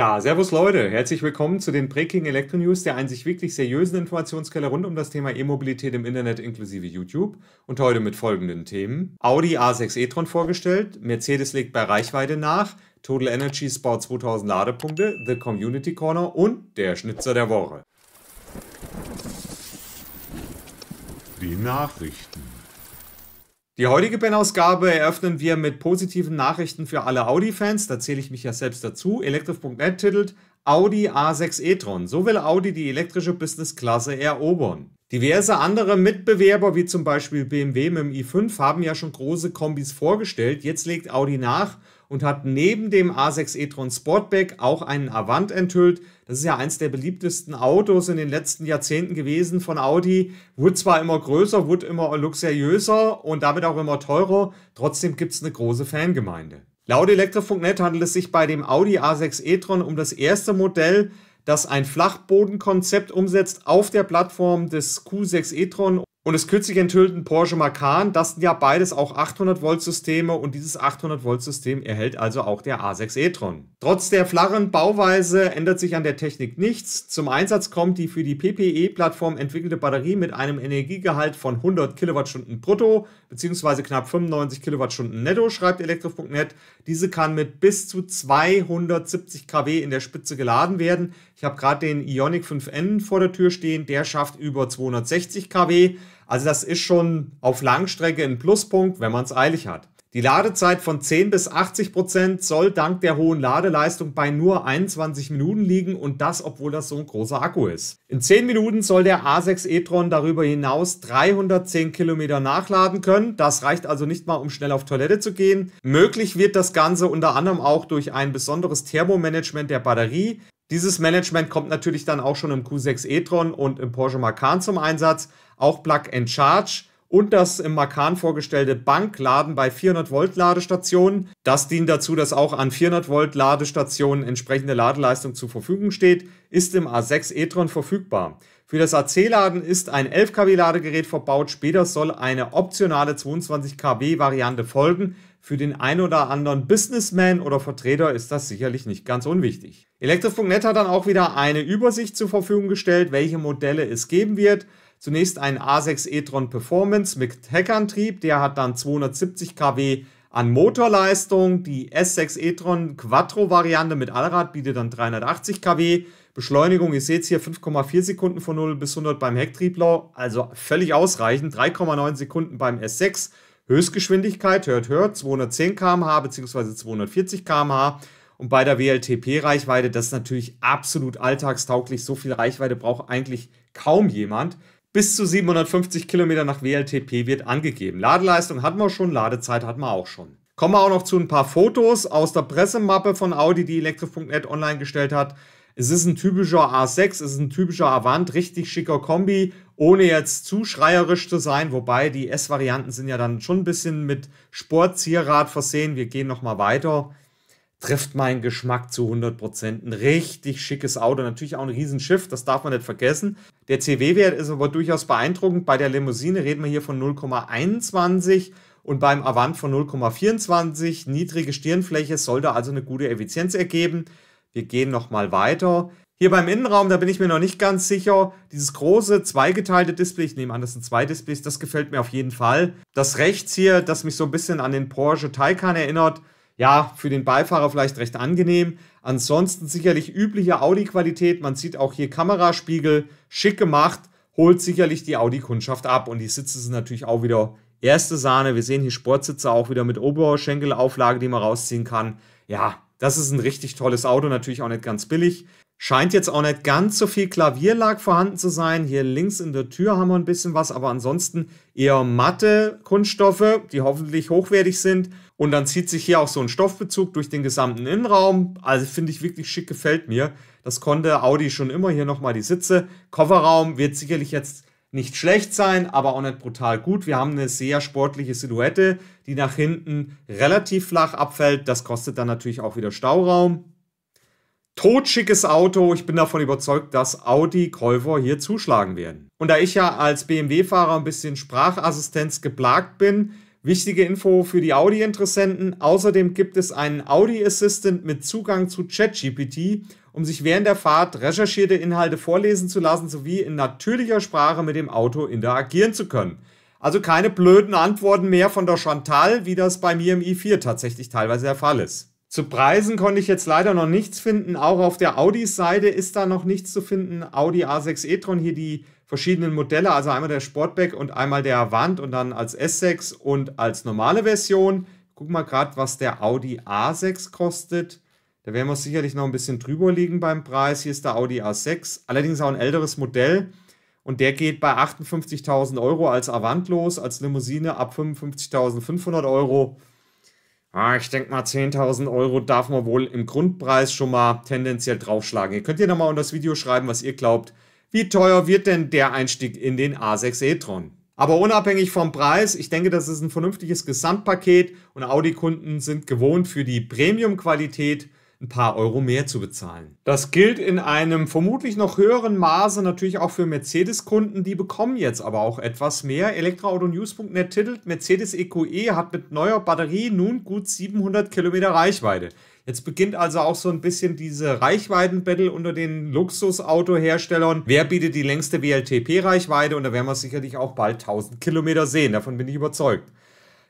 Ja, servus Leute, herzlich willkommen zu den Breaking Electro News, der einzig wirklich seriösen Informationsquelle rund um das Thema E-Mobilität im Internet inklusive YouTube und heute mit folgenden Themen. Audi A6 e-tron vorgestellt, Mercedes legt bei Reichweite nach, Total Energy Sport 2000 Ladepunkte, The Community Corner und der Schnitzer der Woche. Die Nachrichten die heutige Pennausgabe eröffnen wir mit positiven Nachrichten für alle Audi-Fans. Da zähle ich mich ja selbst dazu. Elektrif.net titelt Audi A6 e-tron. So will Audi die elektrische Business-Klasse erobern. Diverse andere Mitbewerber, wie zum Beispiel BMW mit dem i5, haben ja schon große Kombis vorgestellt. Jetzt legt Audi nach und hat neben dem A6 e-tron Sportback auch einen Avant enthüllt. Das ist ja eins der beliebtesten Autos in den letzten Jahrzehnten gewesen von Audi. Wurde zwar immer größer, wurde immer luxuriöser und damit auch immer teurer, trotzdem gibt es eine große Fangemeinde. Laut Elektrofunk.net handelt es sich bei dem Audi A6 e-tron um das erste Modell, das ein Flachbodenkonzept umsetzt auf der Plattform des Q6 e-tron und des kürzlich enthüllten Porsche Macan. Das sind ja beides auch 800 Volt Systeme und dieses 800 Volt System erhält also auch der A6 e-tron. Trotz der flachen Bauweise ändert sich an der Technik nichts. Zum Einsatz kommt die für die PPE-Plattform entwickelte Batterie mit einem Energiegehalt von 100 Kilowattstunden brutto bzw. knapp 95 Kilowattstunden netto, schreibt elektrof.net. Diese kann mit bis zu 270 kW in der Spitze geladen werden. Ich habe gerade den Ioniq 5N vor der Tür stehen, der schafft über 260 kW. Also das ist schon auf Langstrecke ein Pluspunkt, wenn man es eilig hat. Die Ladezeit von 10 bis 80 Prozent soll dank der hohen Ladeleistung bei nur 21 Minuten liegen und das, obwohl das so ein großer Akku ist. In 10 Minuten soll der A6 e-tron darüber hinaus 310 Kilometer nachladen können. Das reicht also nicht mal, um schnell auf Toilette zu gehen. Möglich wird das Ganze unter anderem auch durch ein besonderes Thermomanagement der Batterie. Dieses Management kommt natürlich dann auch schon im Q6 e-tron und im Porsche Macan zum Einsatz, auch Plug and Charge und das im Macan vorgestellte Bankladen bei 400 Volt Ladestationen. Das dient dazu, dass auch an 400 Volt Ladestationen entsprechende Ladeleistung zur Verfügung steht, ist im A6 e-tron verfügbar. Für das AC-Laden ist ein 11 kW Ladegerät verbaut, später soll eine optionale 22 kW Variante folgen, für den ein oder anderen Businessman oder Vertreter ist das sicherlich nicht ganz unwichtig. Elektrifunknet hat dann auch wieder eine Übersicht zur Verfügung gestellt, welche Modelle es geben wird. Zunächst ein A6 e-tron Performance mit Heckantrieb, der hat dann 270 kW an Motorleistung. Die S6 e-tron Quattro-Variante mit Allrad bietet dann 380 kW. Beschleunigung, ihr seht es hier, 5,4 Sekunden von 0 bis 100 beim Hecktriebler, also völlig ausreichend. 3,9 Sekunden beim S6, Höchstgeschwindigkeit, hört, hört, 210 km/h bzw. 240 km/h. Und bei der WLTP-Reichweite, das ist natürlich absolut alltagstauglich. So viel Reichweite braucht eigentlich kaum jemand. Bis zu 750 Kilometer nach WLTP wird angegeben. Ladeleistung hatten wir schon, Ladezeit hatten wir auch schon. Kommen wir auch noch zu ein paar Fotos aus der Pressemappe von Audi, die Elektro.net online gestellt hat. Es ist ein typischer A6, es ist ein typischer Avant, richtig schicker Kombi, ohne jetzt zu schreierisch zu sein, wobei die S-Varianten sind ja dann schon ein bisschen mit Sportzierrad versehen. Wir gehen nochmal weiter. Trifft meinen Geschmack zu 100%. Ein richtig schickes Auto, natürlich auch ein Riesenschiff, das darf man nicht vergessen. Der CW-Wert ist aber durchaus beeindruckend. Bei der Limousine reden wir hier von 0,21 und beim Avant von 0,24. Niedrige Stirnfläche sollte also eine gute Effizienz ergeben. Wir gehen nochmal weiter. Hier beim Innenraum, da bin ich mir noch nicht ganz sicher. Dieses große zweigeteilte Display, ich nehme an, das sind zwei Displays, das gefällt mir auf jeden Fall. Das rechts hier, das mich so ein bisschen an den Porsche Taycan erinnert, ja, für den Beifahrer vielleicht recht angenehm. Ansonsten sicherlich übliche Audi-Qualität. Man sieht auch hier Kameraspiegel, schick gemacht, holt sicherlich die Audi-Kundschaft ab. Und die Sitze sind natürlich auch wieder erste Sahne. Wir sehen hier Sportsitze auch wieder mit Oberschenkelauflage, die man rausziehen kann. Ja, das ist ein richtig tolles Auto, natürlich auch nicht ganz billig. Scheint jetzt auch nicht ganz so viel Klavierlag vorhanden zu sein. Hier links in der Tür haben wir ein bisschen was, aber ansonsten eher matte Kunststoffe, die hoffentlich hochwertig sind. Und dann zieht sich hier auch so ein Stoffbezug durch den gesamten Innenraum. Also finde ich wirklich schick, gefällt mir. Das konnte Audi schon immer. Hier nochmal die Sitze. Kofferraum wird sicherlich jetzt nicht schlecht sein, aber auch nicht brutal gut. Wir haben eine sehr sportliche Silhouette, die nach hinten relativ flach abfällt. Das kostet dann natürlich auch wieder Stauraum. Totschickes Auto. Ich bin davon überzeugt, dass Audi-Käufer hier zuschlagen werden. Und da ich ja als BMW-Fahrer ein bisschen Sprachassistenz geplagt bin, wichtige Info für die Audi-Interessenten. Außerdem gibt es einen Audi Assistant mit Zugang zu ChatGPT um sich während der Fahrt recherchierte Inhalte vorlesen zu lassen sowie in natürlicher Sprache mit dem Auto interagieren zu können. Also keine blöden Antworten mehr von der Chantal, wie das bei mir im i4 tatsächlich teilweise der Fall ist. Zu Preisen konnte ich jetzt leider noch nichts finden. Auch auf der Audi-Seite ist da noch nichts zu finden. Audi A6 e-tron, hier die verschiedenen Modelle, also einmal der Sportback und einmal der Wand und dann als S6 und als normale Version. Guck mal gerade, was der Audi A6 kostet. Da werden wir sicherlich noch ein bisschen drüber liegen beim Preis. Hier ist der Audi A6, allerdings auch ein älteres Modell. Und der geht bei 58.000 Euro als Avant los, als Limousine ab 55.500 Euro. Ah, ich denke mal, 10.000 Euro darf man wohl im Grundpreis schon mal tendenziell draufschlagen. Ihr könnt ja nochmal unter das Video schreiben, was ihr glaubt. Wie teuer wird denn der Einstieg in den A6 e-tron? Aber unabhängig vom Preis, ich denke, das ist ein vernünftiges Gesamtpaket und Audi-Kunden sind gewohnt für die Premium-Qualität ein paar Euro mehr zu bezahlen. Das gilt in einem vermutlich noch höheren Maße natürlich auch für Mercedes-Kunden, die bekommen jetzt aber auch etwas mehr. Elektroauto-News.net titelt, Mercedes EQE e hat mit neuer Batterie nun gut 700 Kilometer Reichweite. Jetzt beginnt also auch so ein bisschen diese Reichweitenbattle unter den Luxusautoherstellern. Wer bietet die längste WLTP-Reichweite? Und da werden wir sicherlich auch bald 1000 Kilometer sehen. Davon bin ich überzeugt.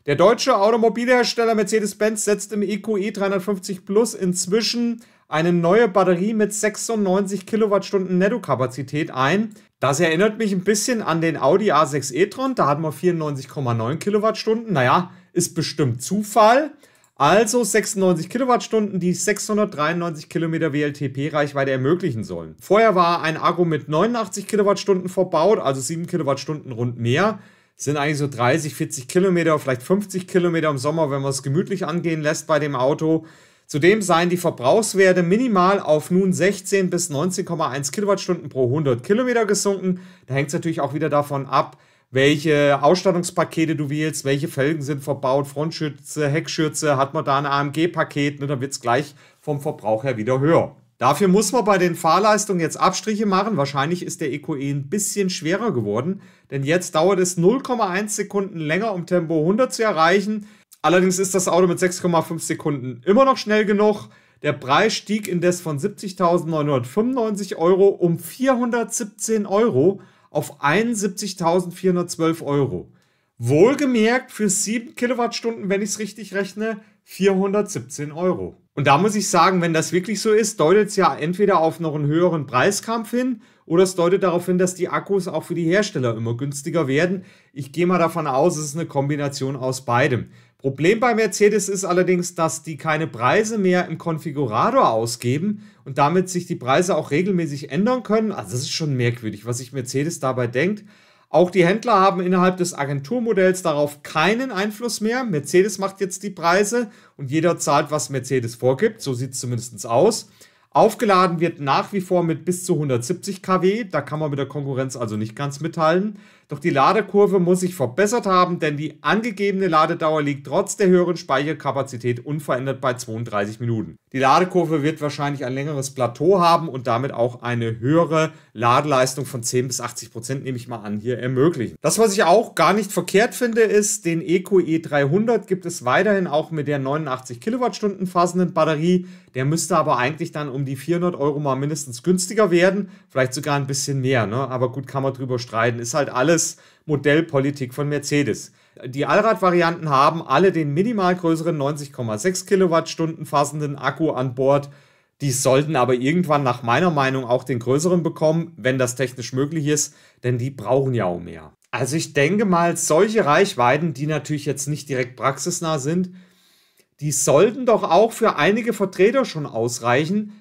Der deutsche Automobilhersteller Mercedes-Benz setzt im EQE 350 e Plus inzwischen eine neue Batterie mit 96 Kilowattstunden Nettokapazität ein. Das erinnert mich ein bisschen an den Audi A6 e-tron, da hatten wir 94,9 Kilowattstunden. Naja, ist bestimmt Zufall. Also 96 Kilowattstunden, die 693 Kilometer WLTP-Reichweite ermöglichen sollen. Vorher war ein Akku mit 89 Kilowattstunden verbaut, also 7 Kilowattstunden rund mehr sind eigentlich so 30, 40 Kilometer, vielleicht 50 Kilometer im Sommer, wenn man es gemütlich angehen lässt bei dem Auto. Zudem seien die Verbrauchswerte minimal auf nun 16 bis 19,1 Kilowattstunden pro 100 Kilometer gesunken. Da hängt es natürlich auch wieder davon ab, welche Ausstattungspakete du wählst, welche Felgen sind verbaut, Frontschürze, Heckschürze, hat man da ein AMG-Paket, ne, dann wird es gleich vom Verbrauch her wieder höher. Dafür muss man bei den Fahrleistungen jetzt Abstriche machen. Wahrscheinlich ist der EQE e ein bisschen schwerer geworden, denn jetzt dauert es 0,1 Sekunden länger, um Tempo 100 zu erreichen. Allerdings ist das Auto mit 6,5 Sekunden immer noch schnell genug. Der Preis stieg indes von 70.995 Euro um 417 Euro auf 71.412 Euro. Wohlgemerkt für 7 Kilowattstunden, wenn ich es richtig rechne, 417 Euro. Und da muss ich sagen, wenn das wirklich so ist, deutet es ja entweder auf noch einen höheren Preiskampf hin oder es deutet darauf hin, dass die Akkus auch für die Hersteller immer günstiger werden. Ich gehe mal davon aus, es ist eine Kombination aus beidem. Problem bei Mercedes ist allerdings, dass die keine Preise mehr im Konfigurator ausgeben und damit sich die Preise auch regelmäßig ändern können. Also das ist schon merkwürdig, was sich Mercedes dabei denkt. Auch die Händler haben innerhalb des Agenturmodells darauf keinen Einfluss mehr. Mercedes macht jetzt die Preise und jeder zahlt, was Mercedes vorgibt. So sieht es zumindest aus. Aufgeladen wird nach wie vor mit bis zu 170 kW. Da kann man mit der Konkurrenz also nicht ganz mithalten. Doch die Ladekurve muss sich verbessert haben, denn die angegebene Ladedauer liegt trotz der höheren Speicherkapazität unverändert bei 32 Minuten. Die Ladekurve wird wahrscheinlich ein längeres Plateau haben und damit auch eine höhere Ladeleistung von 10 bis 80 Prozent, nehme ich mal an, hier ermöglichen. Das, was ich auch gar nicht verkehrt finde, ist, den EQE 300 gibt es weiterhin auch mit der 89 Kilowattstunden fassenden Batterie. Der müsste aber eigentlich dann um die 400 Euro mal mindestens günstiger werden, vielleicht sogar ein bisschen mehr. Ne? Aber gut, kann man drüber streiten. Ist halt alles das Modellpolitik von Mercedes. Die Allradvarianten haben alle den minimal größeren 90,6 Kilowattstunden fassenden Akku an Bord. Die sollten aber irgendwann nach meiner Meinung auch den größeren bekommen, wenn das technisch möglich ist, denn die brauchen ja auch mehr. Also ich denke mal, solche Reichweiten, die natürlich jetzt nicht direkt praxisnah sind, die sollten doch auch für einige Vertreter schon ausreichen,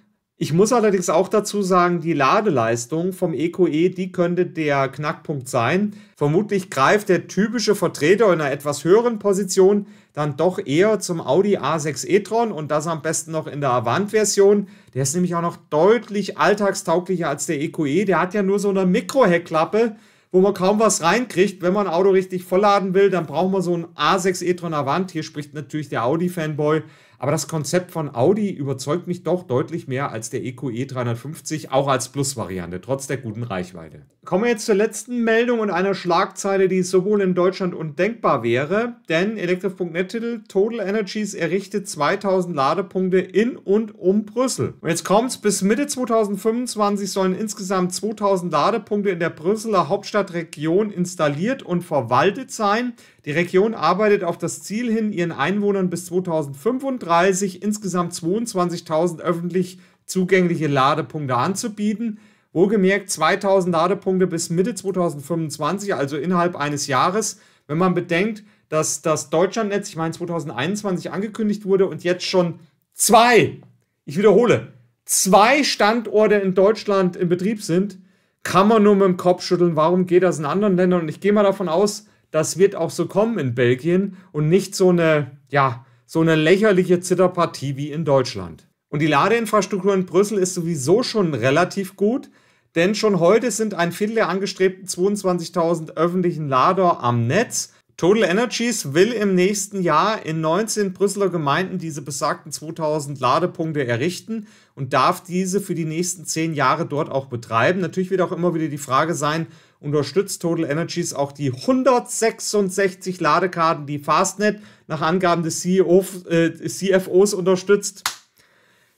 ich muss allerdings auch dazu sagen, die Ladeleistung vom EQE, e, die könnte der Knackpunkt sein. Vermutlich greift der typische Vertreter in einer etwas höheren Position dann doch eher zum Audi A6 e-tron und das am besten noch in der Avant-Version. Der ist nämlich auch noch deutlich alltagstauglicher als der EQE. E. Der hat ja nur so eine Mikroheckklappe, wo man kaum was reinkriegt. Wenn man ein Auto richtig vollladen will, dann braucht man so einen A6 e-tron Avant. Hier spricht natürlich der Audi-Fanboy. Aber das Konzept von Audi überzeugt mich doch deutlich mehr als der EQE 350, auch als Plus-Variante, trotz der guten Reichweite. Kommen wir jetzt zur letzten Meldung und einer Schlagzeile, die sowohl in Deutschland undenkbar wäre, denn Elektrif.net titel Total Energies errichtet 2000 Ladepunkte in und um Brüssel. Und jetzt kommt's, bis Mitte 2025 sollen insgesamt 2000 Ladepunkte in der Brüsseler Hauptstadtregion installiert und verwaltet sein. Die Region arbeitet auf das Ziel hin, ihren Einwohnern bis 2035 insgesamt 22.000 öffentlich zugängliche Ladepunkte anzubieten. Wohlgemerkt 2000 Ladepunkte bis Mitte 2025, also innerhalb eines Jahres. Wenn man bedenkt, dass das Deutschlandnetz, ich meine 2021 angekündigt wurde und jetzt schon zwei, ich wiederhole, zwei Standorte in Deutschland in Betrieb sind, kann man nur mit dem Kopf schütteln. Warum geht das in anderen Ländern? Und ich gehe mal davon aus, das wird auch so kommen in Belgien und nicht so eine, ja, so eine lächerliche Zitterpartie wie in Deutschland. Und die Ladeinfrastruktur in Brüssel ist sowieso schon relativ gut, denn schon heute sind ein Viertel der angestrebten 22.000 öffentlichen Lader am Netz. Total Energies will im nächsten Jahr in 19 Brüsseler Gemeinden diese besagten 2000 Ladepunkte errichten und darf diese für die nächsten 10 Jahre dort auch betreiben. Natürlich wird auch immer wieder die Frage sein, unterstützt Total Energies auch die 166 Ladekarten, die Fastnet nach Angaben des CEO, äh, CFOs unterstützt.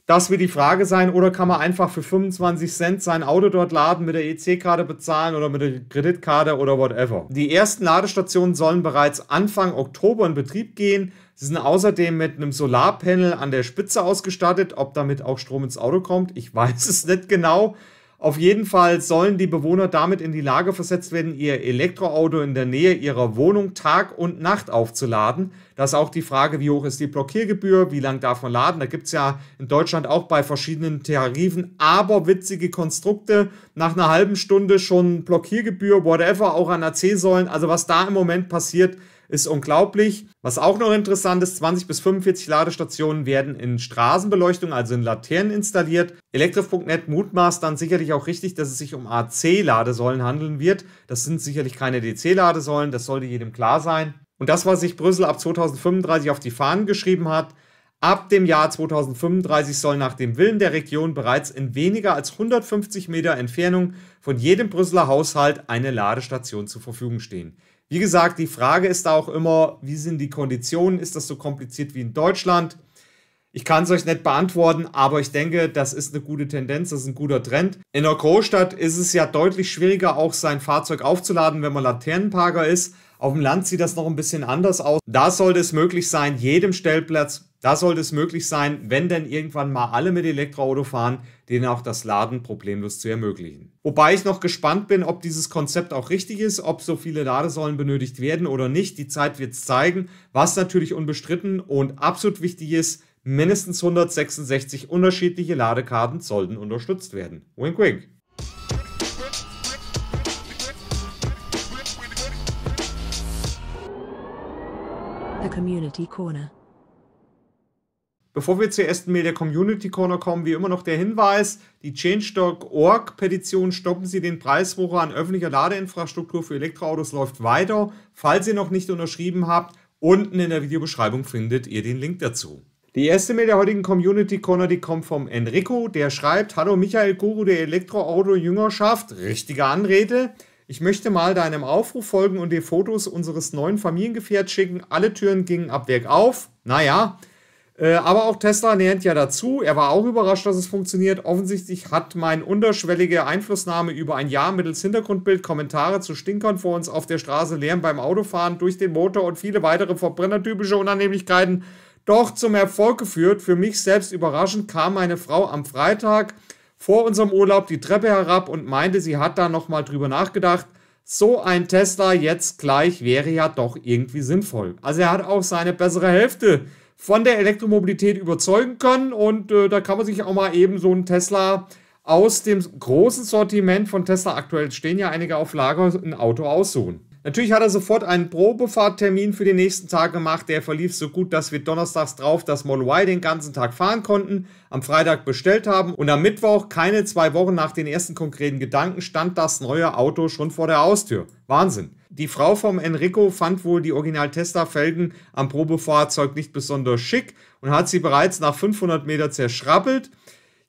Das wird die Frage sein. Oder kann man einfach für 25 Cent sein Auto dort laden, mit der EC-Karte bezahlen oder mit der Kreditkarte oder whatever. Die ersten Ladestationen sollen bereits Anfang Oktober in Betrieb gehen. Sie sind außerdem mit einem Solarpanel an der Spitze ausgestattet. Ob damit auch Strom ins Auto kommt, ich weiß es nicht genau. Auf jeden Fall sollen die Bewohner damit in die Lage versetzt werden, ihr Elektroauto in der Nähe ihrer Wohnung Tag und Nacht aufzuladen. Das ist auch die Frage, wie hoch ist die Blockiergebühr, wie lang darf man laden. Da gibt es ja in Deutschland auch bei verschiedenen Tarifen aber witzige Konstrukte. Nach einer halben Stunde schon Blockiergebühr, whatever, auch an AC-Säulen. Also was da im Moment passiert, ist unglaublich. Was auch noch interessant ist, 20 bis 45 Ladestationen werden in Straßenbeleuchtung, also in Laternen installiert. Elektrif.net mutmaßt dann sicherlich auch richtig, dass es sich um AC-Ladesäulen handeln wird. Das sind sicherlich keine DC-Ladesäulen, das sollte jedem klar sein. Und das, was sich Brüssel ab 2035 auf die Fahnen geschrieben hat, Ab dem Jahr 2035 soll nach dem Willen der Region bereits in weniger als 150 Meter Entfernung von jedem Brüsseler Haushalt eine Ladestation zur Verfügung stehen. Wie gesagt, die Frage ist da auch immer, wie sind die Konditionen? Ist das so kompliziert wie in Deutschland? Ich kann es euch nicht beantworten, aber ich denke, das ist eine gute Tendenz, das ist ein guter Trend. In der Großstadt ist es ja deutlich schwieriger, auch sein Fahrzeug aufzuladen, wenn man Laternenparker ist. Auf dem Land sieht das noch ein bisschen anders aus. Da sollte es möglich sein, jedem Stellplatz, da sollte es möglich sein, wenn denn irgendwann mal alle mit Elektroauto fahren, denen auch das Laden problemlos zu ermöglichen. Wobei ich noch gespannt bin, ob dieses Konzept auch richtig ist, ob so viele Ladesäulen benötigt werden oder nicht. Die Zeit wird es zeigen. Was natürlich unbestritten und absolut wichtig ist, Mindestens 166 unterschiedliche Ladekarten sollten unterstützt werden. Wink, wink. The Community Corner. Bevor wir zur ersten Mail der Community Corner kommen, wie immer noch der Hinweis, die Change.org-Petition Stoppen Sie den Preiswucher an öffentlicher Ladeinfrastruktur für Elektroautos läuft weiter. Falls ihr noch nicht unterschrieben habt, unten in der Videobeschreibung findet ihr den Link dazu. Die erste Mail der heutigen Community Corner, die kommt vom Enrico, der schreibt: Hallo Michael Guru, der Elektroauto-Jüngerschaft, richtige Anrede. Ich möchte mal deinem Aufruf folgen und dir Fotos unseres neuen Familiengefährts schicken. Alle Türen gingen ab Werk auf. Naja, äh, aber auch Tesla lernt ja dazu. Er war auch überrascht, dass es funktioniert. Offensichtlich hat mein unterschwellige Einflussnahme über ein Jahr mittels Hintergrundbild, Kommentare zu Stinkern vor uns auf der Straße, Lärm beim Autofahren, durch den Motor und viele weitere verbrennertypische Unannehmlichkeiten doch zum Erfolg geführt. Für mich selbst überraschend kam meine Frau am Freitag vor unserem Urlaub die Treppe herab und meinte, sie hat da nochmal drüber nachgedacht. So ein Tesla jetzt gleich wäre ja doch irgendwie sinnvoll. Also er hat auch seine bessere Hälfte von der Elektromobilität überzeugen können und äh, da kann man sich auch mal eben so einen Tesla aus dem großen Sortiment von Tesla aktuell stehen ja einige auf Lager ein Auto aussuchen. Natürlich hat er sofort einen Probefahrttermin für den nächsten Tag gemacht. Der verlief so gut, dass wir donnerstags drauf das Model Y den ganzen Tag fahren konnten, am Freitag bestellt haben und am Mittwoch, keine zwei Wochen nach den ersten konkreten Gedanken, stand das neue Auto schon vor der Haustür. Wahnsinn. Die Frau vom Enrico fand wohl die Original-Tesla-Felgen am Probefahrzeug nicht besonders schick und hat sie bereits nach 500 Meter zerschrappelt.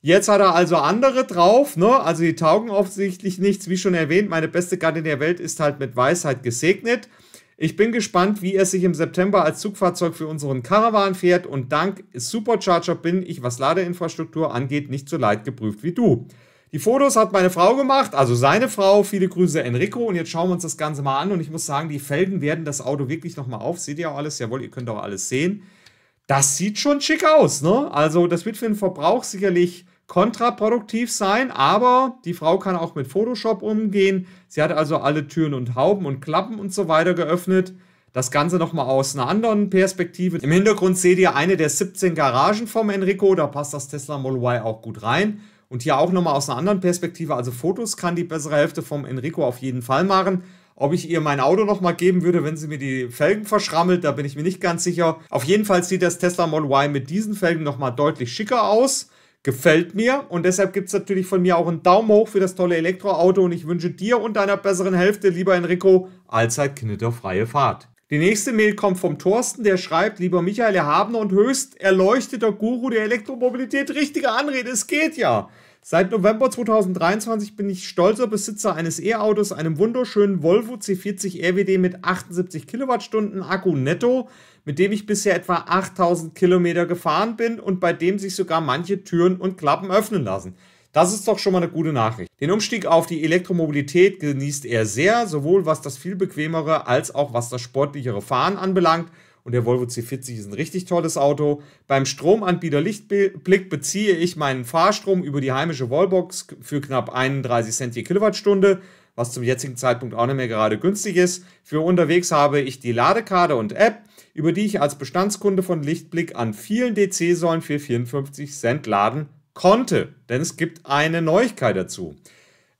Jetzt hat er also andere drauf, ne? Also die taugen offensichtlich nichts. Wie schon erwähnt, meine beste Gattin der Welt ist halt mit Weisheit gesegnet. Ich bin gespannt, wie er sich im September als Zugfahrzeug für unseren Caravan fährt und dank Supercharger bin ich, was Ladeinfrastruktur angeht, nicht so leid geprüft wie du. Die Fotos hat meine Frau gemacht, also seine Frau. Viele Grüße, Enrico. Und jetzt schauen wir uns das Ganze mal an. Und ich muss sagen, die Felgen werden das Auto wirklich nochmal auf. Seht ihr auch alles? Jawohl, ihr könnt auch alles sehen. Das sieht schon schick aus, ne? Also, das wird für den Verbrauch sicherlich kontraproduktiv sein, aber die Frau kann auch mit Photoshop umgehen. Sie hat also alle Türen und Hauben und Klappen und so weiter geöffnet. Das Ganze nochmal aus einer anderen Perspektive. Im Hintergrund seht ihr eine der 17 Garagen vom Enrico, da passt das Tesla Model Y auch gut rein. Und hier auch nochmal aus einer anderen Perspektive, also Fotos kann die bessere Hälfte vom Enrico auf jeden Fall machen. Ob ich ihr mein Auto nochmal geben würde, wenn sie mir die Felgen verschrammelt, da bin ich mir nicht ganz sicher. Auf jeden Fall sieht das Tesla Model Y mit diesen Felgen nochmal deutlich schicker aus gefällt mir. Und deshalb gibt es natürlich von mir auch einen Daumen hoch für das tolle Elektroauto und ich wünsche dir und deiner besseren Hälfte, lieber Enrico, allzeit knitterfreie Fahrt. Die nächste Mail kommt vom Thorsten, der schreibt, lieber Michael, erhabener und höchst erleuchteter Guru der Elektromobilität, richtige Anrede, es geht ja. Seit November 2023 bin ich stolzer Besitzer eines E-Autos, einem wunderschönen Volvo C40 RWD mit 78 Kilowattstunden Akku netto, mit dem ich bisher etwa 8000 Kilometer gefahren bin und bei dem sich sogar manche Türen und Klappen öffnen lassen. Das ist doch schon mal eine gute Nachricht. Den Umstieg auf die Elektromobilität genießt er sehr, sowohl was das viel bequemere als auch was das sportlichere Fahren anbelangt und der Volvo C40 ist ein richtig tolles Auto. Beim Stromanbieter Lichtblick beziehe ich meinen Fahrstrom über die heimische Wallbox für knapp 31 Cent je Kilowattstunde, was zum jetzigen Zeitpunkt auch nicht mehr gerade günstig ist. Für unterwegs habe ich die Ladekarte und App, über die ich als Bestandskunde von Lichtblick an vielen DC-Säulen für 54 Cent laden konnte. Denn es gibt eine Neuigkeit dazu.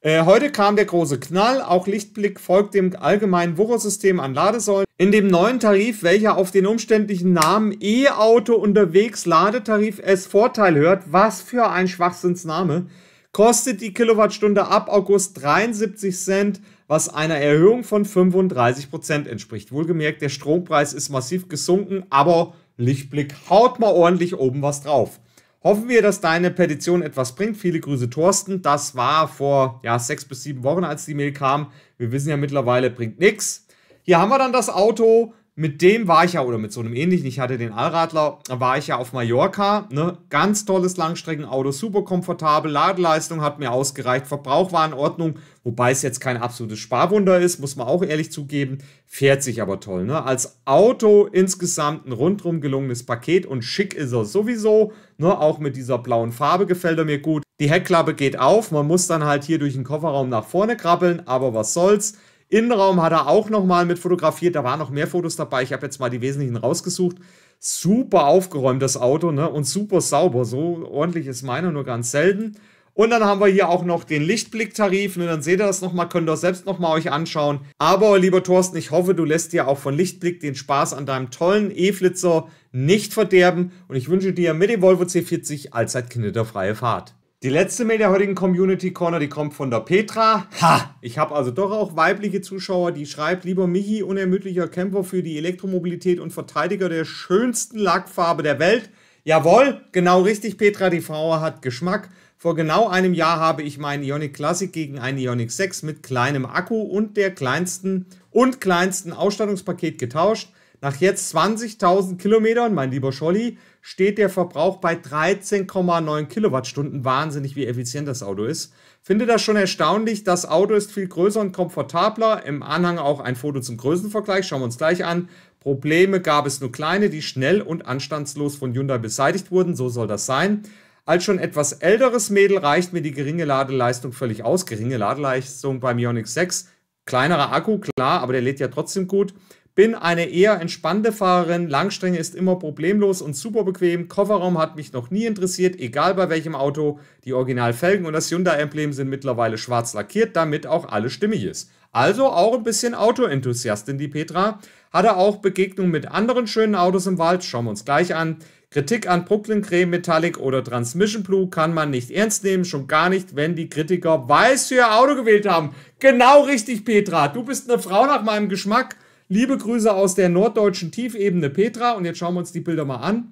Äh, heute kam der große Knall. Auch Lichtblick folgt dem allgemeinen Wucher-System an Ladesäulen. In dem neuen Tarif, welcher auf den umständlichen Namen E-Auto unterwegs Ladetarif S Vorteil hört, was für ein Schwachsinnsname, kostet die Kilowattstunde ab August 73 Cent, was einer Erhöhung von 35 Prozent entspricht. Wohlgemerkt, der Strompreis ist massiv gesunken, aber Lichtblick haut mal ordentlich oben was drauf. Hoffen wir, dass deine Petition etwas bringt. Viele Grüße, Thorsten. Das war vor ja, sechs bis sieben Wochen, als die Mail kam. Wir wissen ja mittlerweile, bringt nichts. Hier haben wir dann das Auto mit dem war ich ja, oder mit so einem ähnlichen, ich hatte den Allradler, war ich ja auf Mallorca. Ne? Ganz tolles Langstreckenauto, super komfortabel, Ladeleistung hat mir ausgereicht, Verbrauch war in Ordnung, wobei es jetzt kein absolutes Sparwunder ist, muss man auch ehrlich zugeben. Fährt sich aber toll. Ne? Als Auto insgesamt ein rundrum gelungenes Paket und schick ist er sowieso. Ne? Auch mit dieser blauen Farbe gefällt er mir gut. Die Heckklappe geht auf, man muss dann halt hier durch den Kofferraum nach vorne krabbeln, aber was soll's. Innenraum hat er auch nochmal mit fotografiert. Da waren noch mehr Fotos dabei. Ich habe jetzt mal die wesentlichen rausgesucht. Super aufgeräumt das Auto ne? und super sauber. So ordentlich ist meiner nur ganz selten. Und dann haben wir hier auch noch den Lichtblicktarif. Ne, dann seht ihr das nochmal, könnt ihr euch selbst nochmal euch anschauen. Aber lieber Thorsten, ich hoffe, du lässt dir auch von Lichtblick den Spaß an deinem tollen E-Flitzer nicht verderben. Und ich wünsche dir mit dem Volvo C40 allzeit kinderfreie Fahrt. Die letzte Mail der heutigen Community Corner, die kommt von der Petra. Ha! Ich habe also doch auch weibliche Zuschauer, die schreibt, lieber Michi, unermüdlicher Camper für die Elektromobilität und Verteidiger der schönsten Lackfarbe der Welt. Jawohl, genau richtig, Petra, die Frau hat Geschmack. Vor genau einem Jahr habe ich meinen Ionic Classic gegen einen Ionic 6 mit kleinem Akku und der kleinsten und kleinsten Ausstattungspaket getauscht. Nach jetzt 20.000 Kilometern, mein lieber Scholli, steht der Verbrauch bei 13,9 Kilowattstunden. Wahnsinnig, wie effizient das Auto ist. Finde das schon erstaunlich. Das Auto ist viel größer und komfortabler. Im Anhang auch ein Foto zum Größenvergleich. Schauen wir uns gleich an. Probleme gab es nur kleine, die schnell und anstandslos von Hyundai beseitigt wurden. So soll das sein. Als schon etwas älteres Mädel reicht mir die geringe Ladeleistung völlig aus. Geringe Ladeleistung beim Ioniq 6. Kleinerer Akku, klar, aber der lädt ja trotzdem gut. Bin eine eher entspannte Fahrerin. Langstrecke ist immer problemlos und super bequem. Kofferraum hat mich noch nie interessiert, egal bei welchem Auto. Die Originalfelgen und das Hyundai-Emblem sind mittlerweile schwarz lackiert, damit auch alles stimmig ist. Also auch ein bisschen Autoenthusiastin, die Petra. Hatte auch Begegnungen mit anderen schönen Autos im Wald. Schauen wir uns gleich an. Kritik an Brooklyn Creme Metallic oder Transmission Blue kann man nicht ernst nehmen, schon gar nicht, wenn die Kritiker weiß für ihr Auto gewählt haben. Genau richtig, Petra. Du bist eine Frau nach meinem Geschmack. Liebe Grüße aus der norddeutschen Tiefebene Petra. Und jetzt schauen wir uns die Bilder mal an.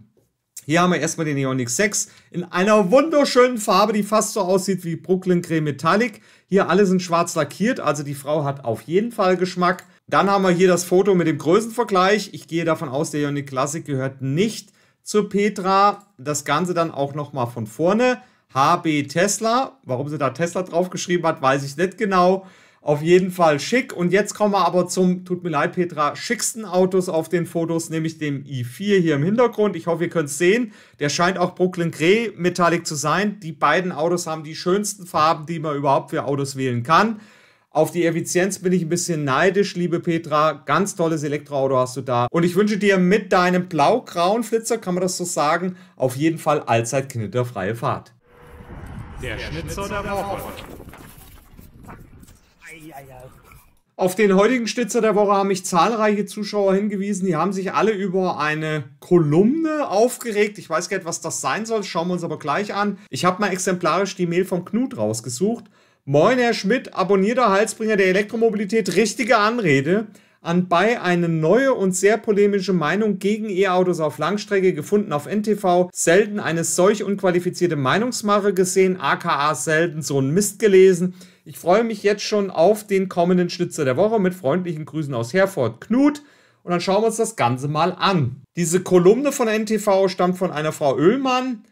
Hier haben wir erstmal den Ioniq 6 in einer wunderschönen Farbe, die fast so aussieht wie Brooklyn Creme Metallic. Hier alle sind schwarz lackiert, also die Frau hat auf jeden Fall Geschmack. Dann haben wir hier das Foto mit dem Größenvergleich. Ich gehe davon aus, der Ioniq Classic gehört nicht zur Petra. Das Ganze dann auch nochmal von vorne. HB Tesla. Warum sie da Tesla draufgeschrieben hat, weiß ich nicht genau. Auf jeden Fall schick. Und jetzt kommen wir aber zum, tut mir leid, Petra, schicksten Autos auf den Fotos, nämlich dem i4 hier im Hintergrund. Ich hoffe, ihr könnt es sehen. Der scheint auch Brooklyn Grey Metallic zu sein. Die beiden Autos haben die schönsten Farben, die man überhaupt für Autos wählen kann. Auf die Effizienz bin ich ein bisschen neidisch, liebe Petra. Ganz tolles Elektroauto hast du da. Und ich wünsche dir mit deinem blau-grauen Flitzer, kann man das so sagen, auf jeden Fall allzeit knitterfreie Fahrt. Der, der Schnitzer der Woche. Auf den heutigen Stitzer der Woche haben mich zahlreiche Zuschauer hingewiesen. Die haben sich alle über eine Kolumne aufgeregt. Ich weiß gar nicht, was das sein soll. Schauen wir uns aber gleich an. Ich habe mal exemplarisch die Mail vom Knut rausgesucht. Moin, Herr Schmidt, abonnierter Halsbringer der Elektromobilität. Richtige Anrede. Anbei eine neue und sehr polemische Meinung gegen E-Autos auf Langstrecke gefunden auf NTV. Selten eine solch unqualifizierte Meinungsmache gesehen, aka selten so ein Mist gelesen. Ich freue mich jetzt schon auf den kommenden Schnitzer der Woche mit freundlichen Grüßen aus Herford. Knut, und dann schauen wir uns das Ganze mal an. Diese Kolumne von NTV stammt von einer Frau Oehlmann.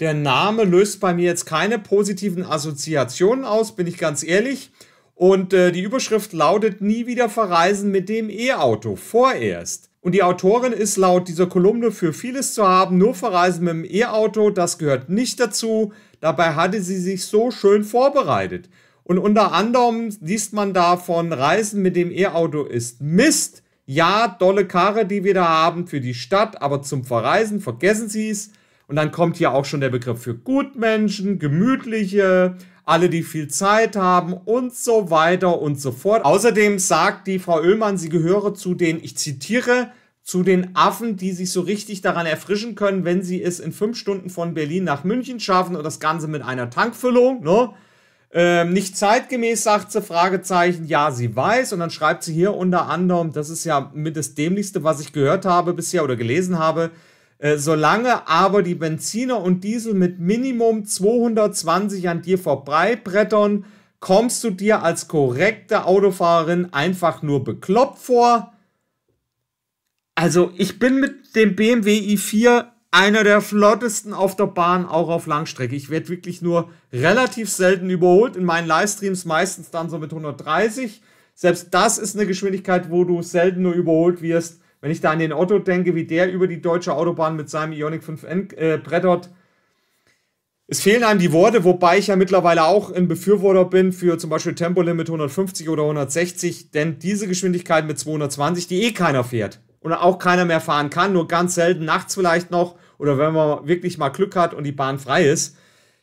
Der Name löst bei mir jetzt keine positiven Assoziationen aus, bin ich ganz ehrlich. Und äh, die Überschrift lautet Nie wieder verreisen mit dem E-Auto, vorerst. Und die Autorin ist laut dieser Kolumne für vieles zu haben, nur verreisen mit dem E-Auto, das gehört nicht dazu. Dabei hatte sie sich so schön vorbereitet. Und unter anderem liest man davon, Reisen mit dem E-Auto ist Mist. Ja, dolle Karre, die wir da haben für die Stadt, aber zum Verreisen vergessen Sie es. Und dann kommt hier auch schon der Begriff für Gutmenschen, gemütliche, alle, die viel Zeit haben und so weiter und so fort. Außerdem sagt die Frau Oehlmann, sie gehöre zu den, ich zitiere, zu den Affen, die sich so richtig daran erfrischen können, wenn sie es in fünf Stunden von Berlin nach München schaffen und das Ganze mit einer Tankfüllung. Ne? Ähm, nicht zeitgemäß, sagt sie, Fragezeichen, ja, sie weiß. Und dann schreibt sie hier unter anderem, das ist ja mit das Dämlichste, was ich gehört habe bisher oder gelesen habe, äh, solange aber die Benziner und Diesel mit Minimum 220 an dir vorbeibrettern, kommst du dir als korrekte Autofahrerin einfach nur bekloppt vor. Also ich bin mit dem BMW i4 einer der flottesten auf der Bahn, auch auf Langstrecke. Ich werde wirklich nur relativ selten überholt. In meinen Livestreams meistens dann so mit 130. Selbst das ist eine Geschwindigkeit, wo du selten nur überholt wirst. Wenn ich da an den Otto denke, wie der über die deutsche Autobahn mit seinem Ionic 5N äh, brettert. Es fehlen einem die Worte, wobei ich ja mittlerweile auch ein Befürworter bin für zum Beispiel Tempolimit 150 oder 160, denn diese Geschwindigkeit mit 220, die eh keiner fährt, und auch keiner mehr fahren kann, nur ganz selten nachts vielleicht noch oder wenn man wirklich mal Glück hat und die Bahn frei ist.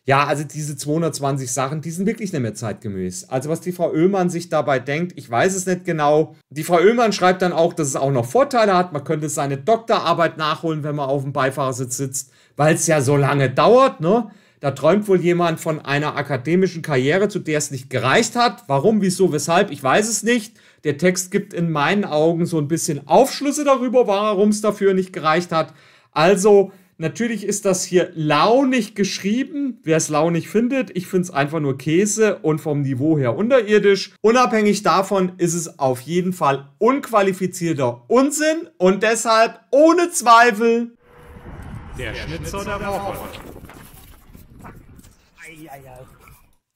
Ja, also diese 220 Sachen, die sind wirklich nicht mehr zeitgemäß. Also was die Frau Oehlmann sich dabei denkt, ich weiß es nicht genau. Die Frau Oehlmann schreibt dann auch, dass es auch noch Vorteile hat. Man könnte seine Doktorarbeit nachholen, wenn man auf dem Beifahrersitz sitzt, weil es ja so lange dauert, ne? Da träumt wohl jemand von einer akademischen Karriere, zu der es nicht gereicht hat. Warum, wieso, weshalb, ich weiß es nicht. Der Text gibt in meinen Augen so ein bisschen Aufschlüsse darüber, warum es dafür nicht gereicht hat. Also Natürlich ist das hier launig geschrieben. Wer es launig findet, ich finde es einfach nur Käse und vom Niveau her unterirdisch. Unabhängig davon ist es auf jeden Fall unqualifizierter Unsinn und deshalb ohne Zweifel der, der Schnitzer der Woche. Der Woche.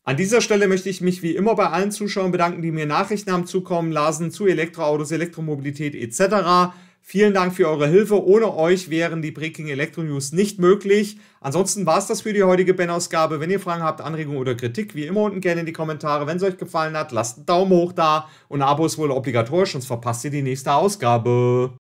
An dieser Stelle möchte ich mich wie immer bei allen Zuschauern bedanken, die mir Nachrichten haben zukommen lassen zu Elektroautos, Elektromobilität etc. Vielen Dank für eure Hilfe. Ohne euch wären die Breaking Electro News nicht möglich. Ansonsten war es das für die heutige Ben-Ausgabe. Wenn ihr Fragen habt, Anregungen oder Kritik, wie immer unten gerne in die Kommentare. Wenn es euch gefallen hat, lasst einen Daumen hoch da. Und ein Abo ist wohl obligatorisch, sonst verpasst ihr die nächste Ausgabe.